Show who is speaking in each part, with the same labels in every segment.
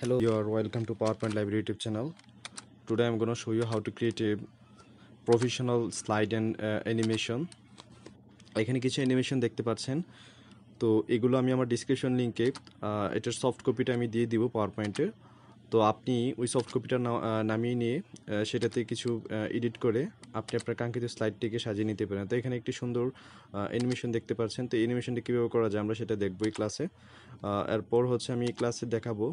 Speaker 1: hello you are welcome to powerpoint library youtube channel today i'm going to show you how to create a professional slide and uh, animation এখানে কিছু animation দেখতে পাচ্ছেন তো এগুলো আমি আমার description লিঙ্কে এটার সফট কপিটা আমি দিয়ে দিব পাওয়ার পয়েন্টের তো আপনি ওই সফট কপিটা নামিয়ে নিয়ে সেটাতে কিছু এডিট করে আপনি আপনার কাঙ্ক্ষিত স্লাইডটিকে সাজিয়ে নিতে পারেন তো এখানে একটি সুন্দর অ্যানিমেশন দেখতে পাচ্ছেন তো অ্যানিমেশনটা কীভাবে করা যায় আমরা সেটা দেখবো এই ক্লাসে এরপর হচ্ছে আমি ক্লাসে দেখাবো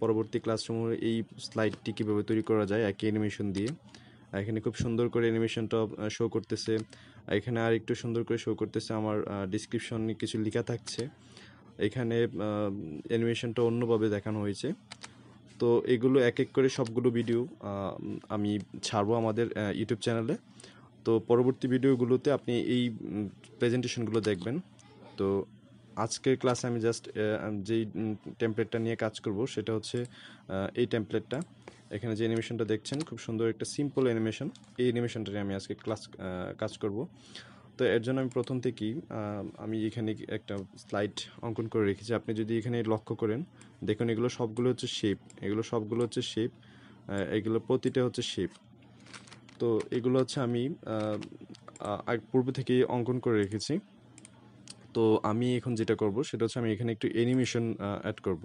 Speaker 1: পরবর্তী ক্লাসসমূহ এই স্লাইডটি কীভাবে তৈরি করা যায় একই অ্যানিমেশন দিয়ে এখানে খুব সুন্দর করে অ্যানিমেশনটা শো করতেছে এখানে আর একটু সুন্দর করে শো করতেছে আমার ডিসক্রিপশনে কিছু লেখা থাকছে এখানে অ্যানিমেশনটা অন্যভাবে দেখানো হয়েছে তো এগুলো এক এক করে সবগুলো ভিডিও আমি ছাড়বো আমাদের ইউটিউব চ্যানেলে তো পরবর্তী ভিডিওগুলোতে আপনি এই প্রেজেন্টেশনগুলো দেখবেন তো আজকের ক্লাসে আমি জাস্ট যেই টেমপ্লেটটা নিয়ে কাজ করব সেটা হচ্ছে এই টেমপ্লেটটা এখানে যে অ্যানিমেশনটা দেখছেন খুব সুন্দর একটা সিম্পল অ্যানিমেশন এই অ্যানিমেশনটা নিয়ে আমি আজকে ক্লাস কাজ করব তো এর জন্য আমি প্রথম থেকেই আমি এখানে একটা স্লাইড অঙ্কন করে রেখেছি আপনি যদি এখানে লক্ষ্য করেন দেখুন এগুলো সবগুলো হচ্ছে শেপ এগুলো সবগুলো হচ্ছে শেপ এগুলো প্রতিটা হচ্ছে শেপ তো এগুলো হচ্ছে আমি পূর্ব থেকেই অঙ্কন করে রেখেছি তো আমি এখন যেটা করব সেটা হচ্ছে আমি এখানে একটু অ্যানিমেশন অ্যাড করব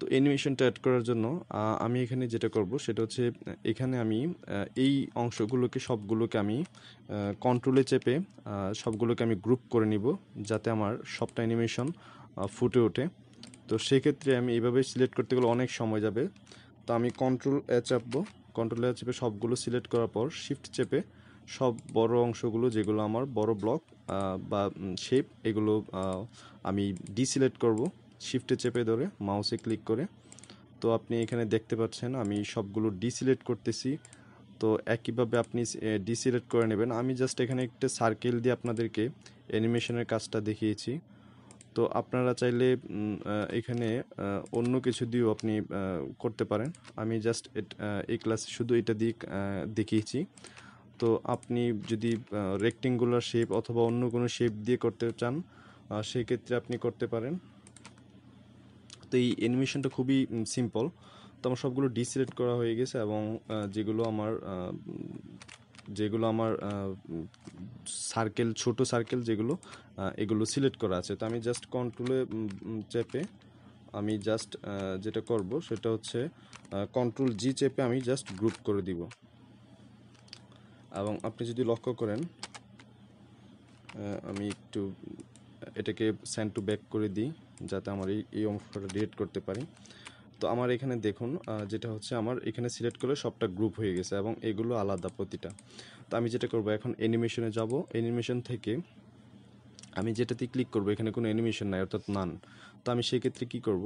Speaker 1: তো অ্যানিমেশনটা অ্যাড করার জন্য আমি এখানে যেটা করব সেটা হচ্ছে এখানে আমি এই অংশগুলোকে সবগুলোকে আমি কন্ট্রোলে চেপে সবগুলোকে আমি গ্রুপ করে নিব যাতে আমার সবটা অ্যানিমেশন ফুটে ওঠে তো সেক্ষেত্রে আমি এইভাবে সিলেক্ট করতে গেলে অনেক সময় যাবে তো আমি কন্ট্রোল এ চাপবো কন্ট্রোল এ চেপে সবগুলো সিলেক্ট করার পর শিফট চেপে সব বড় অংশগুলো যেগুলো আমার বড় ব্লক বা শেপ এগুলো আমি ডিসিলেক্ট করব শিফটে চেপে ধরে মাউসে ক্লিক করে তো আপনি এখানে দেখতে পাচ্ছেন আমি সবগুলো ডিসিলেক্ট করতেছি তো একইভাবে আপনি ডিসিলেক্ট করে নেবেন আমি জাস্ট এখানে একটা সার্কেল দিয়ে আপনাদেরকে অ্যানিমেশনের কাজটা দেখিয়েছি তো আপনারা চাইলে এখানে অন্য কিছু দিয়েও আপনি করতে পারেন আমি জাস্ট এই ক্লাসে শুধু এটা দিয়ে দেখিয়েছি তো আপনি যদি রেক্টেঙ্গুলার শেপ অথবা অন্য কোনো শেপ দিয়ে করতে চান সেক্ষেত্রে আপনি করতে পারেন তো এই অ্যানিমেশনটা খুবই সিম্পল তো আমার সবগুলো ডিসিলেক্ট করা হয়ে গেছে এবং যেগুলো আমার যেগুলো আমার সার্কেল ছোট সার্কেল যেগুলো এগুলো সিলেক্ট করা আছে তো আমি জাস্ট কন্ট্রোলে চেপে আমি জাস্ট যেটা করব সেটা হচ্ছে কন্ট্রোল জি চেপে আমি জাস্ট গ্রুপ করে দিব এবং আপনি যদি লক্ষ্য করেন আমি একটু এটাকে স্যান্ড টু ব্যাক করে দিই যাতে আমার এই এই অংশটা ডিলিট করতে পারি তো আমার এখানে দেখুন যেটা হচ্ছে আমার এখানে সিলেক্ট করলে সবটা গ্রুপ হয়ে গেছে এবং এগুলো আলাদা প্রতিটা তো আমি যেটা করব এখন অ্যানিমেশনে যাব অ্যানিমেশন থেকে আমি যেটাতে ক্লিক করব এখানে কোনো অ্যানিমেশন নাই অর্থাৎ নান তো আমি সেক্ষেত্রে কী করব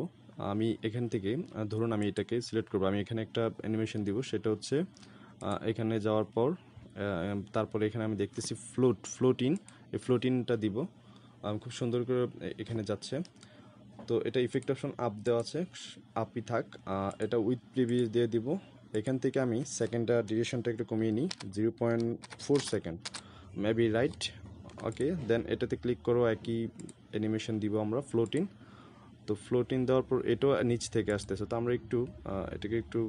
Speaker 1: আমি এখান থেকে ধরুন আমি এটাকে সিলেক্ট করব আমি এখানে একটা অ্যানিমেশন দিব সেটা হচ্ছে এখানে যাওয়ার পর তারপরে এখানে আমি দেখতেছি ফ্লোট ফ্লোটিন এই ফ্লোটিনটা দিব খুব সুন্দর করে এখানে যাচ্ছে তো এটা ইফেক্ট অপশন আপ দেওয়া আছে আপই থাক এটা উইথ প্রিভিয়াস দিয়ে দিব এখান থেকে আমি সেকেন্ডটা ডিউরেশনটা একটু কমিয়ে নিই zero point four second maybe right okay then এটাতে ক্লিক করো একই অ্যানিমেশন দিব আমরা ফ্লোটিন তো ফ্লোটিন দেওয়ার পর এটাও নিচ থেকে আসতেছে তো আমরা একটু এটাকে একটু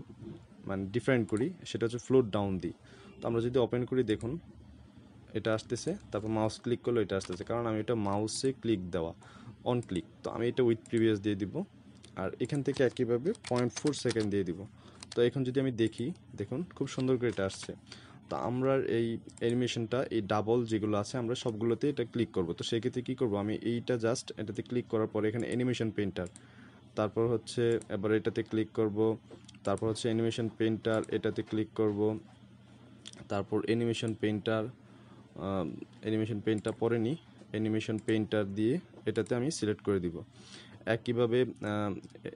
Speaker 1: মানে ডিফারেন্ট করি সেটা হচ্ছে ফ্লোট ডাউন দিই তো আমরা যদি ওপেন করি দেখুন এটা আসতেছে তারপর মাউস ক্লিক করলে এটা আসতেছে কারণ আমি এটা মাউসে ক্লিক দেওয়া অন ক্লিক তো আমি এটা উইথ প্রিভিয়াস দিয়ে দিব আর এখান থেকে একইভাবে পয়েন্ট ফোর সেকেন্ড দিয়ে দিব তো এখন যদি আমি দেখি দেখুন খুব সুন্দর করে এটা আসছে তো আমরা এই অ্যানিমেশনটা এই ডাবল যেগুলো আছে আমরা সবগুলোতে এটা ক্লিক করব তো সেক্ষেত্রে কী করব আমি এইটা জাস্ট এটাতে ক্লিক করার পরে এখানে অ্যানিমেশন পেন্টার তারপর হচ্ছে এবার এটাতে ক্লিক করব তারপর হচ্ছে অ্যানিমেশন পেন্টার এটাতে ক্লিক করব তারপর অ্যানিমেশন পেন্টার অ্যানিমেশন পেন্টার পরে নিই অ্যানিমেশন পেন্টার দিয়ে এটাতে আমি সিলেক্ট করে দিব একইভাবে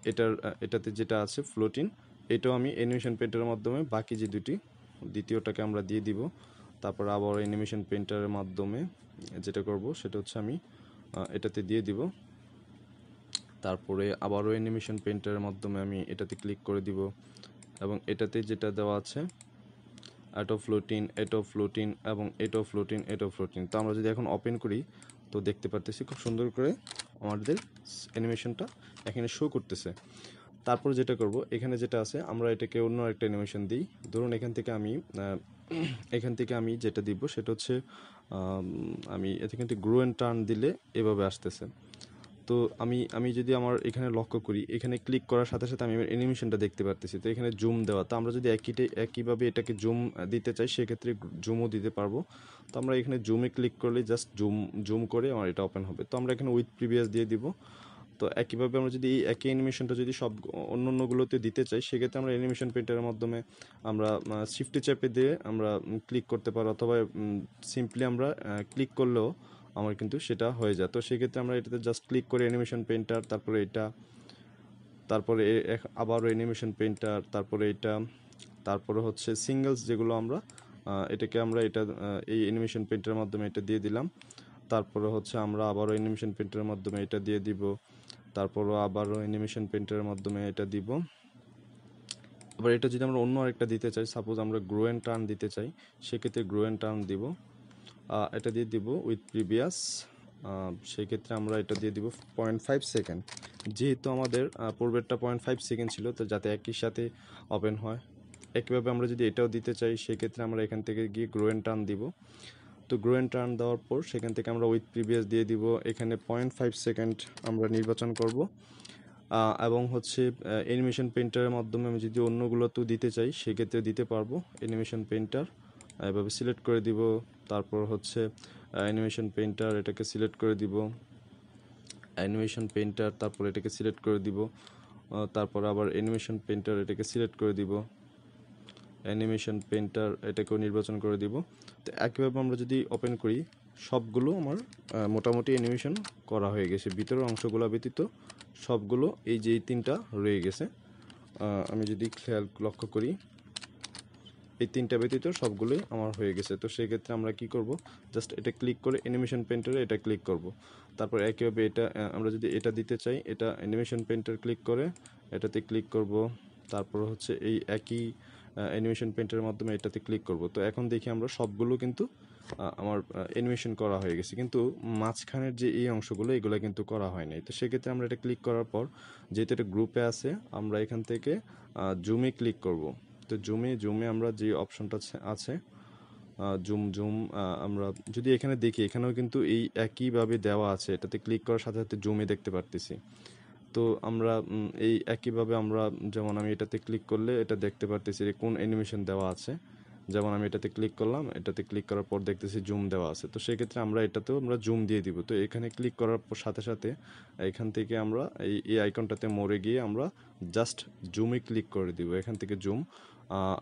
Speaker 1: এটার এটাতে যেটা আছে ফ্লোটিন এটাও আমি অ্যানিমেশন পেন্টারের মাধ্যমে বাকি যে দুটি দ্বিতীয়টাকে আমরা দিয়ে দিব তারপর আবার অ্যানিমেশন পেন্টারের মাধ্যমে যেটা করব সেটা হচ্ছে আমি এটাতে দিয়ে দিব তারপরে আবারও অ্যানিমেশন পেন্টারের মাধ্যমে আমি এটাতে ক্লিক করে দিব এবং এটাতে যেটা দেওয়া আছে এটো ফ্লোটিন এটো ফ্লোটিন এবং এটো ফ্লোটিন এটো ফ্লোটিন তো আমরা যদি এখন ওপেন করি তো দেখতে পারতেছি খুব সুন্দর করে আমাদের অ্যানিমেশনটা এখানে শো করতেছে তারপর যেটা করব এখানে যেটা আছে আমরা এটাকে অন্য একটা অ্যানিমেশন দিই ধরুন এখান থেকে আমি এখান থেকে আমি যেটা দিব সেটা হচ্ছে আমি এখান থেকে গ্রো অ্যান্ড টার্ন দিলে এভাবে আসতেছে তো আমি আমি যদি আমার এখানে লক্ষ্য করি এখানে ক্লিক করার সাথে সাথে আমি আমার অ্যানিমেশনটা দেখতে পারতেছি তো এখানে জুম দেওয়া তো আমরা যদি একইটে একইভাবে এটাকে জুম দিতে চাই সেক্ষেত্রে জুমও দিতে পারবো তো আমরা এখানে জুমে ক্লিক করলে জাস্ট জুম জুম করে আমার এটা ওপেন হবে তো আমরা এখানে উইথ প্রিভিয়াস দিয়ে দিব তো একইভাবে আমরা যদি এই একই অ্যানিমেশনটা যদি সব অন্য অন্যগুলোতে দিতে চাই সেক্ষেত্রে আমরা অ্যানিমেশন পেন্টারের মাধ্যমে আমরা সিফটি চ্যাপে দিয়ে আমরা ক্লিক করতে পারি অথবা সিম্পলি আমরা ক্লিক করলেও আমার কিন্তু সেটা হয়ে যায় তো সেক্ষেত্রে আমরা এটাতে জাস্ট ক্লিক করে অ্যানিমেশন পেন্টার তারপরে এটা তারপরে আবারও অ্যানিমেশন পেন্টার তারপরে এটা তারপরে হচ্ছে সিঙ্গেলস যেগুলো আমরা এটাকে আমরা এটা এই অ্যানিমেশন পেন্টের মাধ্যমে এটা দিয়ে দিলাম তারপরে হচ্ছে আমরা আবারও অ্যানিমেশন পেন্টের মাধ্যমে এটা দিয়ে দিব তারপরও আবারও অ্যানিমেশন পেন্টের মাধ্যমে এটা দিব আবার এটা যদি আমরা অন্য আরেকটা দিতে চাই সাপোজ আমরা গ্রো অ্যান্ড টার্ন দিতে চাই সেক্ষেত্রে গ্রো অ্যান্ড টার্ন দিব এটা দিয়ে দিব উইথ প্রিভিয়াস সেই ক্ষেত্রে আমরা এটা দিয়ে দিব পয়েন্ট ফাইভ সেকেন্ড যেহেতু আমাদের পূর্বেরটা পয়েন্ট ফাইভ সেকেন্ড ছিল তো যাতে একই সাথে ওপেন হয় একইভাবে আমরা যদি এটাও দিতে চাই সেক্ষেত্রে আমরা এখান থেকে গিয়ে গ্রো অ্যান্ড টার্ন দিব তো গ্রো অ্যান্ড টার্ন দেওয়ার পর সেখান থেকে আমরা উইথ প্রিভিয়াস দিয়ে দিব এখানে পয়েন্ট ফাইভ সেকেন্ড আমরা নির্বাচন করব এবং হচ্ছে অ্যানিমেশন পেন্টারের মাধ্যমে আমি যদি অন্যগুলো তো দিতে চাই সেক্ষেত্রে দিতে পারবো অ্যানিমেশন পেন্টার এভাবে সিলেক্ট করে দিব তারপর হচ্ছে অ্যানিমেশন পেন্টার এটাকে সিলেক্ট করে দিব অ্যানিমেশন পেন্টার তারপর এটাকে সিলেক্ট করে দিব তারপর আবার অ্যানিমেশন পেন্টার এটাকে সিলেক্ট করে দিব অ্যানিমেশন পেন্টার এটাকেও নির্বাচন করে দিব তো একইভাবে আমরা যদি ওপেন করি সবগুলো আমার মোটামুটি অ্যানিমেশন করা হয়ে গেছে ভিতরের অংশগুলো ব্যতীত সবগুলো এই যে তিনটা রয়ে গেছে আমি যদি খেয়াল লক্ষ্য করি এই তিনটা ব্যতীত সবগুলোই আমার হয়ে গেছে তো সেই ক্ষেত্রে আমরা কি করব জাস্ট এটা ক্লিক করে অ্যানিমেশন পেন্টারে এটা ক্লিক করব তারপর একইভাবে এটা আমরা যদি এটা দিতে চাই এটা অ্যানিমেশন পেন্টার ক্লিক করে এটাতে ক্লিক করব তারপর হচ্ছে এই একই অ্যানিমেশন পেন্টারের মাধ্যমে এটাতে ক্লিক করব তো এখন দেখি আমরা সবগুলো কিন্তু আমার অ্যানিমেশন করা হয়ে গেছে কিন্তু মাঝখানের যে এই অংশগুলো এগুলো কিন্তু করা হয় নাই তো সেক্ষেত্রে আমরা এটা ক্লিক করার পর যেহেতু এটা গ্রুপে আছে আমরা এখান থেকে জুমে ক্লিক করব তো জুমে জুমে আমরা যে অপশনটা আছে জুম জুম আমরা যদি এখানে দেখি এখানেও কিন্তু এই একইভাবে দেওয়া আছে এটাতে ক্লিক করার সাথে সাথে জুমে দেখতে পারতেছি তো আমরা এই একইভাবে আমরা যেমন আমি এটাতে ক্লিক করলে এটা দেখতে পারতেছি যে কোন অ্যানিমেশন দেওয়া আছে যেমন আমি এটাতে ক্লিক করলাম এটাতে ক্লিক করার পর দেখতেছি জুম দেওয়া আছে তো সেক্ষেত্রে আমরা এটাতেও আমরা জুম দিয়ে দিব তো এখানে ক্লিক করার সাথে সাথে এখান থেকে আমরা এই এই আইকনটাতে মরে গিয়ে আমরা জাস্ট জুমে ক্লিক করে দিব এখান থেকে জুম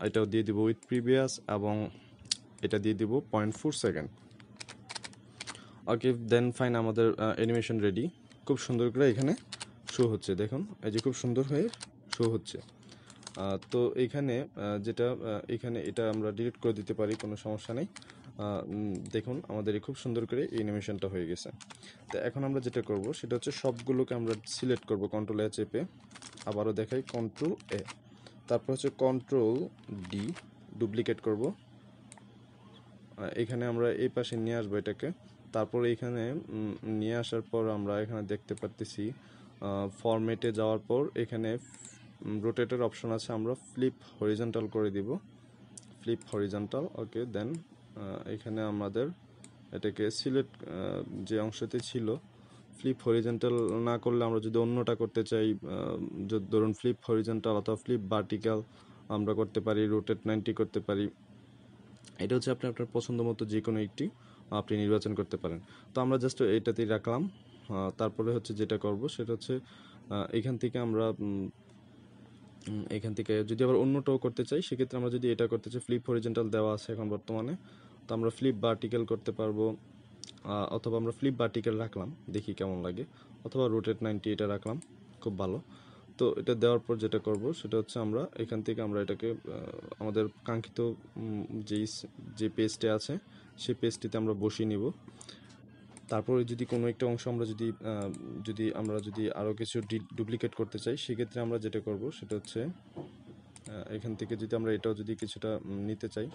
Speaker 1: এটাও দিয়ে দিব উইথ প্রিভিয়াস এবং এটা দিয়ে দিব point four second okay then fine আমাদের অ্যানিমেশন রেডি খুব সুন্দর করে এখানে শো হচ্ছে দেখুন এই যে খুব সুন্দর হয়ে শো হচ্ছে তো এখানে যেটা এখানে এটা আমরা ডিলিট করে দিতে পারি কোনো সমস্যা নেই দেখুন আমাদের খুব সুন্দর করে অ্যানিমেশনটা হয়ে গেছে তো এখন আমরা যেটা করব সেটা হচ্ছে সবগুলোকে আমরা সিলেক্ট করব কন্ট্রোল এ চেপে আবারও দেখাই কন্ট্রোল এ তারপর হচ্ছে কন্ট্রোল ডি ডুপ্লিকেট করব এখানে আমরা এই পাশে নিয়ে আসবো এটাকে তারপর এখানে নিয়ে আসার পর আমরা এখানে দেখতে পারতেছি ফরমেটে যাওয়ার পর এখানে রোটেটের অপশন আছে আমরা ফ্লিপ হরিজেন্টাল করে দিব ফ্লিপ হরিজেন্টাল ওকে দেন এখানে আমাদের এটাকে সিলেক্ট যে অংশটি ছিল ফ্লিপ হরিজেন্টাল না করলে আমরা যদি অন্যটা করতে চাই যদি ধরুন ফ্লিপ হরিজেন্টাল অথবা ফ্লিপ ভার্টিক্যাল আমরা করতে পারি রোটেট নাইনটি করতে পারি এটা হচ্ছে আপনি আপনার পছন্দ মতো যে কোনো একটি আপনি নির্বাচন করতে পারেন তো আমরা জাস্ট এটাতেই রাখলাম তারপরে হচ্ছে যেটা করব সেটা হচ্ছে এখান থেকে আমরা এখান থেকে যদি আবার অন্যটাও করতে চাই সেক্ষেত্রে আমরা যদি এটা করতে চাই ফ্লিপ হরিজেন্টাল দেওয়া আছে এখন বর্তমানে তো আমরা ফ্লিপ বার্টিক্যাল করতে পারবো অথবা আমরা ফ্লিপ বার্টিক্যাল রাখলাম দেখি কেমন লাগে অথবা রোটেট নাইনটি এটা রাখলাম খুব ভালো তো এটা দেওয়ার পর যেটা করব সেটা হচ্ছে আমরা এখান থেকে আমরা এটাকে আমাদের কাঙ্ক্ষিত যেই যে পেস্টে আছে সেই পেজটিতে আমরা বসিয়ে নিব তারপরে যদি কোনো একটা অংশ আমরা যদি যদি আমরা যদি আরও কিছু ডুপ্লিকেট করতে চাই সেক্ষেত্রে আমরা যেটা করব সেটা হচ্ছে এখান থেকে যদি আমরা এটাও যদি কিছুটা নিতে চাই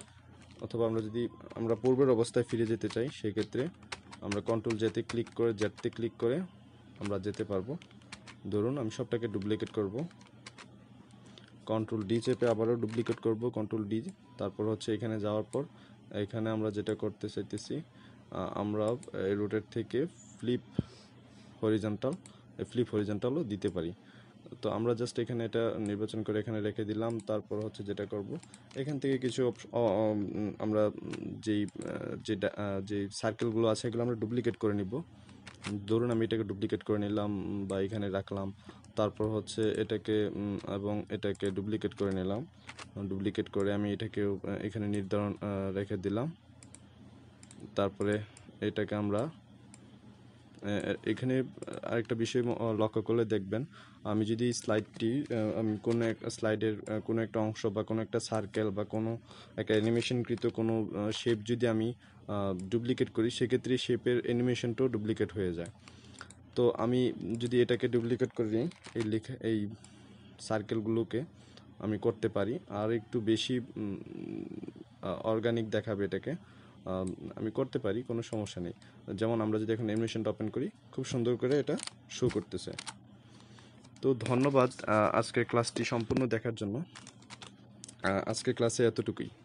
Speaker 1: অথবা আমরা যদি আমরা পূর্বের অবস্থায় ফিরে যেতে চাই সেক্ষেত্রে আমরা কন্ট্রোল যেতে ক্লিক করে জেটতে ক্লিক করে আমরা যেতে পারবো ধরুন আমি সবটাকে ডুপ্লিকেট করব কন্ট্রোল ডি চেপে আবারও ডুপ্লিকেট করব কন্ট্রোল ডি তারপর হচ্ছে এখানে যাওয়ার পর এখানে আমরা যেটা করতে চাইতেছি আমরা এই রুটের থেকে ফ্লিপ হরিজেন্টাল ফ্লিপ হরিজেন্টালও দিতে পারি তো আমরা জাস্ট এখানে এটা নির্বাচন করে এখানে রেখে দিলাম তারপর হচ্ছে যেটা করব এখান থেকে কিছু আমরা যেই যে যে সার্কেলগুলো আছে এগুলো আমরা ডুপ্লিকেট করে নিব ধরুন আমি এটাকে ডুপ্লিকেট করে নিলাম বা এখানে রাখলাম তারপর হচ্ছে এটাকে এবং এটাকে ডুপ্লিকেট করে নিলাম ডুপ্লিকেট করে আমি এটাকে এখানে নির্ধারণ রেখে দিলাম তারপরে এটাকে আমরা এখানে আরেকটা বিষয় লক্ষ্য করলে দেখবেন আমি যদি স্লাইডটি আমি কোনো এক স্লাইডের কোনো একটা অংশ বা কোনো একটা সার্কেল বা কোনো একটা অ্যানিমেশনকৃত কোনো শেপ যদি আমি ডুপ্লিকেট করি সেক্ষেত্রে শেপের অ্যানিমেশনটাও ডুপ্লিকেট হয়ে যায় তো আমি যদি এটাকে ডুপ্লিকেট করে নিই এই লেখা এই সার্কেলগুলোকে আমি করতে পারি আর একটু বেশি অর্গানিক দেখাবে এটাকে আমি করতে পারি কোনো সমস্যা নেই যেমন আমরা যদি এখন অ্যানিমেশনটা ওপেন করি খুব সুন্দর করে এটা শো করতেছে তো ধন্যবাদ আজকের ক্লাসটি সম্পূর্ণ দেখার জন্য আজকের ক্লাসে এতটুকুই